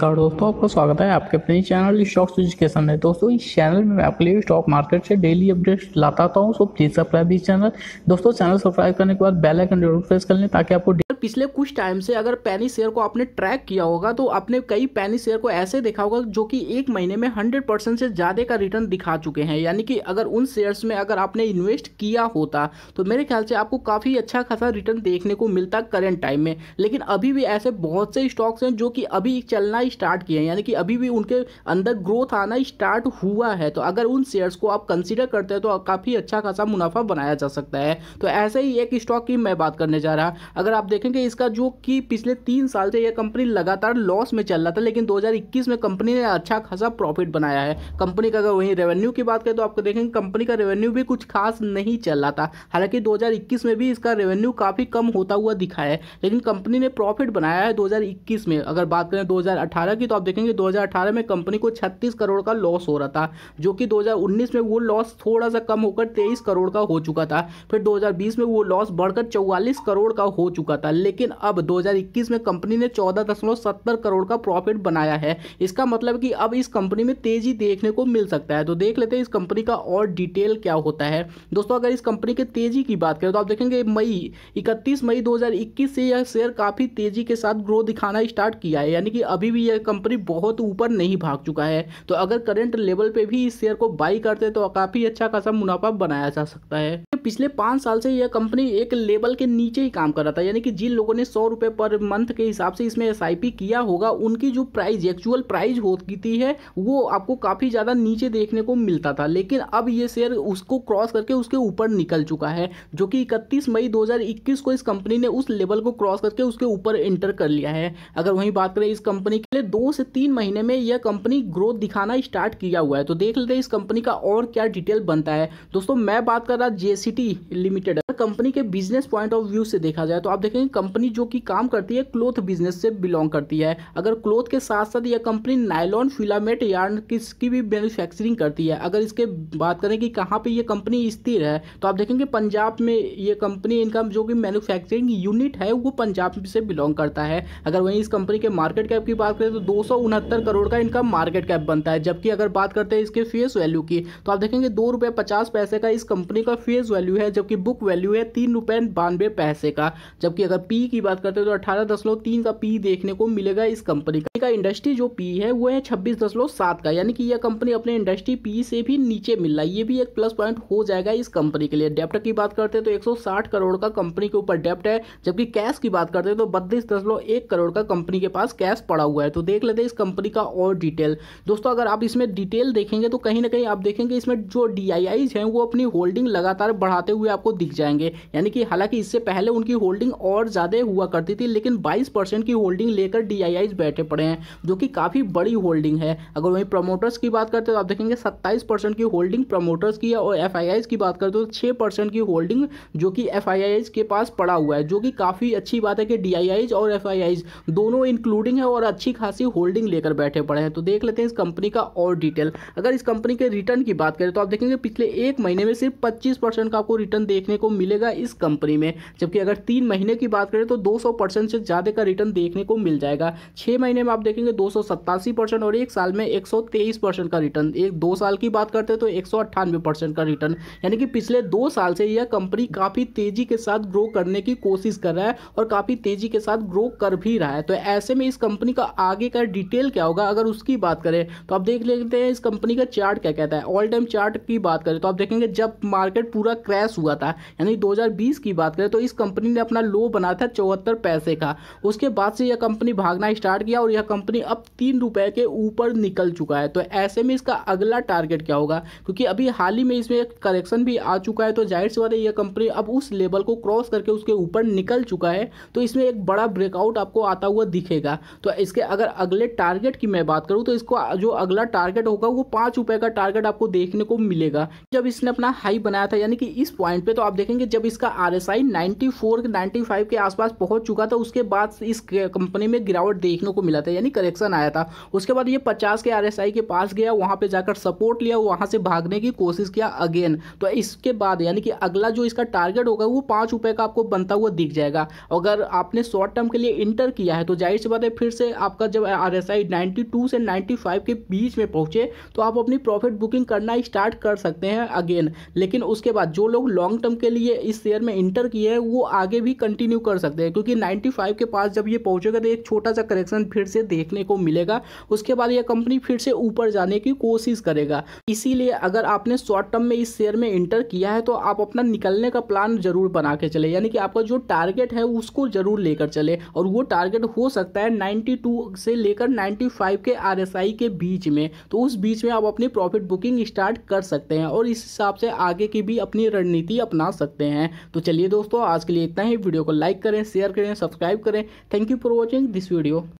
नमस्कार दोस्तों आपका स्वागत है आपके अपने चैनल स्टॉक्स एजुकेशन में दोस्तों इस चैनल में मैं आपके लिए स्टॉक मार्केट से डेली अपडेट्स लाता हूँ सो प्लीज़ सब्सक्राइब इस चैनल दोस्तों चैनल सब्सक्राइब करने के बाद बेल आइकन जरूर प्रेस कर लें ताकि आपको पिछले कुछ टाइम से अगर पैनी शेयर को आपने ट्रैक किया होगा तो आपने कई पैनी शेयर को ऐसे देखा होगा जो कि एक महीने में हंड्रेड परसेंट से ज़्यादा का रिटर्न दिखा चुके हैं यानी कि अगर उन शेयर्स में अगर आपने इन्वेस्ट किया होता तो मेरे ख्याल से आपको काफ़ी अच्छा खासा रिटर्न देखने को मिलता करेंट टाइम में लेकिन अभी भी ऐसे बहुत से स्टॉक्स हैं जो कि अभी चलना स्टार्ट किए हैं यानी कि अभी भी उनके अंदर ग्रोथ आना स्टार्ट हुआ है तो अगर उन शेयर्स को आप कंसिडर करते हैं तो काफ़ी अच्छा खासा मुनाफा बनाया जा सकता है तो ऐसे ही एक स्टॉक की मैं बात करने जा रहा अगर आप देखें कि इसका जो कि पिछले तीन साल से यह कंपनी लगातार लॉस में चल रहा था लेकिन 2021 में कंपनी ने अच्छा खासा प्रॉफिट बनाया है कंपनी का अगर वहीं रेवेन्यू की बात करें तो आपको देखेंगे कंपनी का रेवेन्यू भी कुछ खास नहीं चल रहा था हालांकि 2021 में भी इसका रेवेन्यू काफ़ी कम होता हुआ दिखा है लेकिन कंपनी ने प्रॉफिट बनाया है दो में अगर बात करें दो की तो आप देखेंगे दो में कंपनी को छत्तीस करोड़ का लॉस हो रहा था जो कि दो में वो लॉस थोड़ा सा कम होकर तेईस करोड़ का हो चुका था फिर दो में वो लॉस बढ़कर चौवालीस करोड़ का हो चुका था लेकिन अब 2021 में कंपनी ने 14.70 करोड़ का प्रॉफिट बनाया है इसका मतलब कि अब इस कंपनी में तेजी देखने को मिल सकता है तो देख लेते हैं इस कंपनी का और डिटेल क्या होता है दोस्तों अगर इस कंपनी के तेजी की बात करें तो आप देखेंगे मई इकतीस मई 2021 से यह शेयर काफ़ी तेजी के साथ ग्रो दिखाना स्टार्ट किया है यानी कि अभी भी यह कंपनी बहुत ऊपर नहीं भाग चुका है तो अगर करेंट लेवल पर भी इस शेयर को बाई करते तो काफ़ी अच्छा खासा मुनाफा बनाया जा सकता है पिछले पांच साल से यह कंपनी एक लेवल के नीचे ही काम कर रहा था यानी कि जी जिन लोगों ने सौ रुपये पर मंथ के हिसाब से इसमें एस किया होगा उनकी जो प्राइज एक्चुअल प्राइज होती है वो आपको काफ़ी ज़्यादा नीचे देखने को मिलता था लेकिन अब ये शेयर उसको क्रॉस करके उसके ऊपर निकल चुका है जो कि इकतीस मई दो को इस कंपनी ने उस लेवल को क्रॉस करके उसके ऊपर एंटर कर लिया है अगर वहीं बात करें इस कंपनी के लिए दो से तीन महीने में यह कंपनी ग्रोथ दिखाना स्टार्ट किया हुआ है तो देख लेते हैं इस कंपनी का और क्या डिटेल बनता है दोस्तों मैं बात कर रहा जेसीटी लिमिटेड कंपनी के बिजनेस पॉइंट ऑफ व्यू से देखा जाए तो आप देखेंगे कंपनी जो कि काम करती है क्लोथ बिजनेस से बिलोंग करती है अगर क्लोथ के साथ साथ यह कंपनी नायलॉन फिलामेंट यार्न किसकी भी मैन्युफैक्चरिंग करती है अगर इसके बात करें कि कहाँ पे यह कंपनी स्थिर है तो आप देखेंगे पंजाब में ये कंपनी इनका जो कि मैन्युफैक्चरिंग यूनिट है वो पंजाब से बिलोंग करता है अगर वहीं इस कंपनी के मार्केट कैप की बात करें तो दो करोड़ का इनका मार्केट कैप बनता है जबकि अगर बात करते हैं इसके फेस वैल्यू की तो आप देखेंगे दो रुपये पचास पैसे का इस कंपनी का फेस वैल्यू है जबकि बुक वैल्यू है तीन रुपये बानवे पैसे का जबकि अगर पी की बात करते हैं तो अठारह दशमलव तीन का पी देखने को मिलेगा इस कंपनी का कंपनी का इंडस्ट्री जो पी है वो है छब्बीस दशमलव सात का यानी कि यह कंपनी अपने इंडस्ट्री पी से भी नीचे मिल रहा है ये भी एक प्लस पॉइंट हो जाएगा इस कंपनी के लिए डेप्ट की बात करते हैं तो 160 करोड़ का कंपनी के ऊपर डेप्ट है जबकि कैश की बात करते हैं तो बत्तीस करोड़ का कंपनी के पास कैश पड़ा हुआ है तो देख लेते हैं इस कंपनी का और डिटेल दोस्तों अगर आप इसमें डिटेल देखेंगे तो कहीं ना कहीं आप देखेंगे इसमें जो डी हैं वो अपनी होल्डिंग लगातार बढ़ाते हुए आपको दिख जाएंगे यानी कि हालांकि इससे पहले उनकी होल्डिंग और ज़्यादा हुआ करती थी लेकिन 22 परसेंट की होल्डिंग लेकर डी बैठे पड़े हैं जो कि काफ़ी बड़ी होल्डिंग है अगर वहीं प्रमोटर्स की बात करते हैं तो आप देखेंगे सत्ताईस परसेंट की होल्डिंग प्रमोटर्स की है और एफ की बात करते हो तो छः परसेंट की होल्डिंग जो कि एफ के पास पड़ा हुआ है जो कि काफ़ी अच्छी बात है कि डी और एफ दोनों इंक्लूडिंग है और अच्छी खासी होल्डिंग लेकर बैठे पड़े हैं तो देख लेते हैं इस कंपनी का और डिटेल अगर इस कंपनी के रिटर्न की बात करें तो आप देखेंगे पिछले एक महीने में सिर्फ पच्चीस का आपको रिटर्न देखने को मिलेगा इस कंपनी में जबकि अगर तीन महीने की बात करें तो दो से ज़्यादा का रिटर्न देखने को मिल जाएगा छः महीने में आप देखेंगे दो परसेंट और एक साल में एक परसेंट का रिटर्न एक दो साल की बात करते हैं तो एक परसेंट का रिटर्न यानी कि पिछले दो साल से यह कंपनी काफ़ी तेज़ी के साथ ग्रो करने की कोशिश कर रहा है और काफ़ी तेज़ी के साथ ग्रो कर भी रहा है तो ऐसे में इस कंपनी का आगे का डिटेल क्या होगा अगर उसकी बात करें तो आप देख लेते हैं इस कंपनी का चार्ट क्या कहता है ऑल टाइम चार्ट की बात करें तो आप देखेंगे जब मार्केट पूरा क्रैश हुआ था यानी 2020 की बात करें तो इस कंपनी ने अपना लो बनाया था चौहत्तर पैसे का उसके बाद से यह कंपनी भागना स्टार्ट किया और यह कंपनी अब तीन रुपए के ऊपर निकल चुका है तो ऐसे में इसका अगला टारगेट क्या होगा क्योंकि अभी हाल ही में इसमें करेक्शन भी आ चुका है तो जाहिर सी बात है यह कंपनी अब उस लेवल को क्रॉस करके उसके ऊपर निकल चुका है तो इसमें एक बड़ा ब्रेकआउट आपको आता हुआ दिखेगा तो इसके अगर अगले टारगेट की मैं बात करूँ तो इसको जो अगला टारगेट होगा वो पाँच रुपए का टारगेट आपको देखने को मिलेगा जब इसने अपना हाई बनाया था यानी कि इस पॉइंट पे तो आप देखेंगे जब इसका आर एस आई नाइन्टी के आसपास पहुंच चुका था उसके बाद इस कंपनी में गिरावट देखने को मिला था यानी करेक्शन आया था उसके बाद ये पचास के आरएसआई के पास गया वहाँ पर जाकर सपोर्ट लिया वहाँ से भागने की कोशिश किया अगेन तो इसके बाद यानी कि अगला जो इसका टारगेट होगा वो पाँच रुपये का आपको बनता हुआ दिख जाएगा अगर आपने शॉर्ट टर्म के लिए इंटर किया है तो जाहिर सी बात है फिर से आपका जब आर एस से नाइन्टी के बीच में पहुंचे तो आप अपनी प्रॉफिट बुकिंग करना स्टार्ट कर सकते हैं अगेन लेकिन उसके बाद जो लोग लॉन्ग टर्म के लिए इस शेयर में इंटर किए हैं वो आगे भी कंटिन्यू कर सकते हैं क्योंकि 95 के पास जब ये पहुंचेगा तो एक छोटा सा करेक्शन फिर से देखने को मिलेगा उसके बाद यह कंपनी फिर से ऊपर जाने की कोशिश करेगा इसीलिए अगर आपने शॉर्ट टर्म में इस शेयर में इंटर किया है तो आप अपना निकलने का प्लान जरूर बना के चले यानी कि आपका जो टारगेट है उसको जरूर लेकर चले और वो टारगेट हो सकता है 92 से लेकर 95 के आर के बीच में तो उस बीच में आप अपनी प्रॉफिट बुकिंग स्टार्ट कर सकते हैं और इस हिसाब से आगे की भी अपनी रणनीति अपना सकते हैं तो चलिए दोस्तों आज के लिए इतना ही वीडियो को लाइक करें शेयर करें सब्सक्राइब करें thank you for watching this video